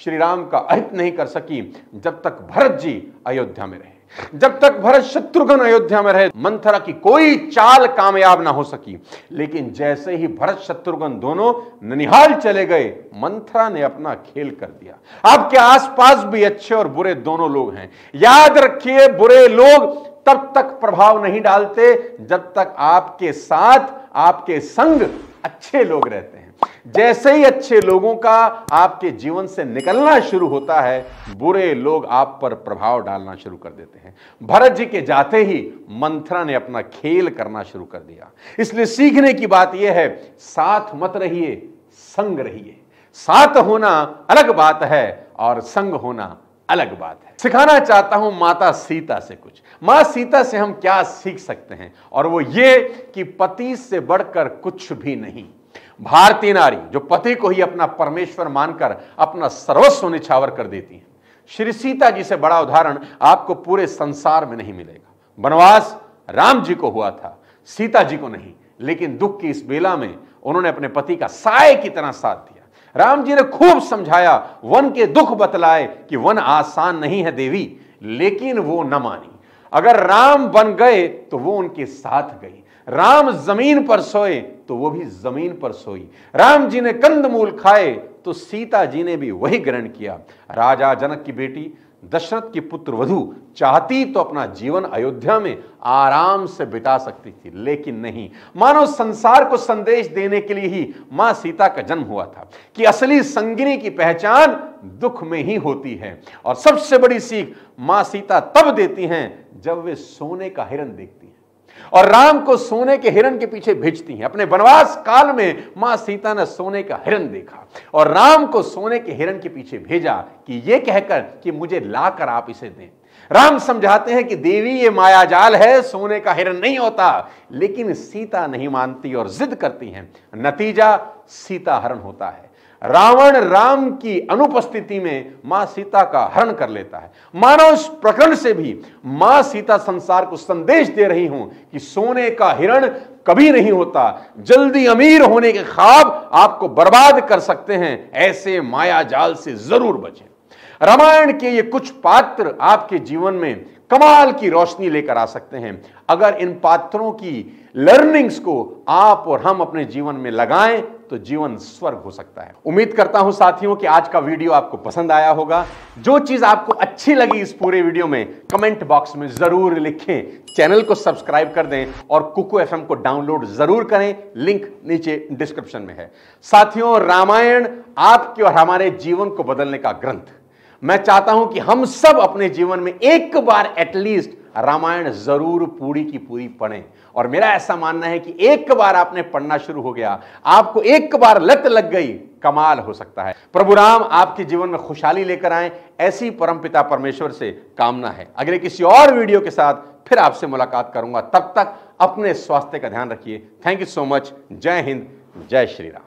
श्री राम का अहित नहीं कर सकी जब तक भरत जी अयोध्या में रहे जब तक भरत शत्रुघ्न अयोध्या में रहे मंथरा की कोई चाल कामयाब ना हो सकी लेकिन जैसे ही भरत शत्रुघ्न दोनों ननिहाल चले गए मंथरा ने अपना खेल कर दिया आपके आसपास भी अच्छे और बुरे दोनों लोग हैं याद रखिए बुरे लोग तब तक प्रभाव नहीं डालते जब तक आपके साथ आपके संग अच्छे लोग रहते हैं जैसे ही अच्छे लोगों का आपके जीवन से निकलना शुरू होता है बुरे लोग आप पर प्रभाव डालना शुरू कर देते हैं भरत जी के जाते ही मंथरा ने अपना खेल करना शुरू कर दिया इसलिए सीखने की बात यह है साथ मत रहिए संग रहिए साथ होना अलग बात है और संग होना अलग बात है सिखाना चाहता हूं माता सीता से कुछ मां सीता से हम क्या सीख सकते हैं और वो ये कि पति से बढ़कर कुछ भी नहीं भारतीय नारी जो पति को ही अपना परमेश्वर मानकर अपना सर्वस्व निछावर कर देती हैं श्री सीता जी से बड़ा उदाहरण आपको पूरे संसार में नहीं मिलेगा वनवास राम जी को हुआ था सीता जी को नहीं लेकिन दुख की इस बेला में उन्होंने अपने पति का साय की तरह साथ दिया राम जी ने खूब समझाया वन के दुख बतलाए कि वन आसान नहीं है देवी लेकिन वो न मानी अगर राम बन गए तो वो उनके साथ गई राम जमीन पर सोए तो वो भी जमीन पर सोई राम जी ने कंदमूल खाए तो सीता जी ने भी वही ग्रहण किया राजा जनक की बेटी दशरथ की पुत्र वधु चाहती तो अपना जीवन अयोध्या में आराम से बिता सकती थी लेकिन नहीं मानो संसार को संदेश देने के लिए ही मां सीता का जन्म हुआ था कि असली संगिनी की पहचान दुख में ही होती है और सबसे बड़ी सीख मां सीता तब देती हैं जब वे सोने का हिरन देखती हैं और राम को सोने के हिरण के पीछे भेजती हैं अपने वनवास काल में मां सीता ने सोने का हिरण देखा और राम को सोने के हिरण के पीछे भेजा कि यह कहकर कि मुझे लाकर आप इसे दें राम समझाते हैं कि देवी ये मायाजाल है सोने का हिरण नहीं होता लेकिन सीता नहीं मानती और जिद करती हैं नतीजा सीता हरण होता है रावण राम की अनुपस्थिति में मां सीता का हरण कर लेता है मानव इस प्रकरण से भी मां सीता संसार को संदेश दे रही हूं कि सोने का हिरण कभी नहीं होता जल्दी अमीर होने के ख्वाब आपको बर्बाद कर सकते हैं ऐसे माया जाल से जरूर बचें रामायण के ये कुछ पात्र आपके जीवन में कमाल की रोशनी लेकर आ सकते हैं अगर इन पात्रों की लर्निंग्स को आप और हम अपने जीवन में लगाएं तो जीवन स्वर्ग हो सकता है उम्मीद करता हूं साथियों कि आज का वीडियो आपको पसंद आया होगा जो चीज आपको अच्छी लगी इस पूरे वीडियो में कमेंट बॉक्स में जरूर लिखें चैनल को सब्सक्राइब कर दें और कुको एफ को डाउनलोड जरूर करें लिंक नीचे डिस्क्रिप्शन में है साथियों रामायण आपके और हमारे जीवन को बदलने का ग्रंथ मैं चाहता हूं कि हम सब अपने जीवन में एक बार एटलीस्ट रामायण जरूर पूरी की पूरी पढ़ें और मेरा ऐसा मानना है कि एक बार आपने पढ़ना शुरू हो गया आपको एक बार लत लग गई कमाल हो सकता है प्रभु राम आपके जीवन में खुशहाली लेकर आए ऐसी परमपिता परमेश्वर से कामना है अगले किसी और वीडियो के साथ फिर आपसे मुलाकात करूंगा तब तक अपने स्वास्थ्य का ध्यान रखिए थैंक यू सो मच जय हिंद जय श्री राम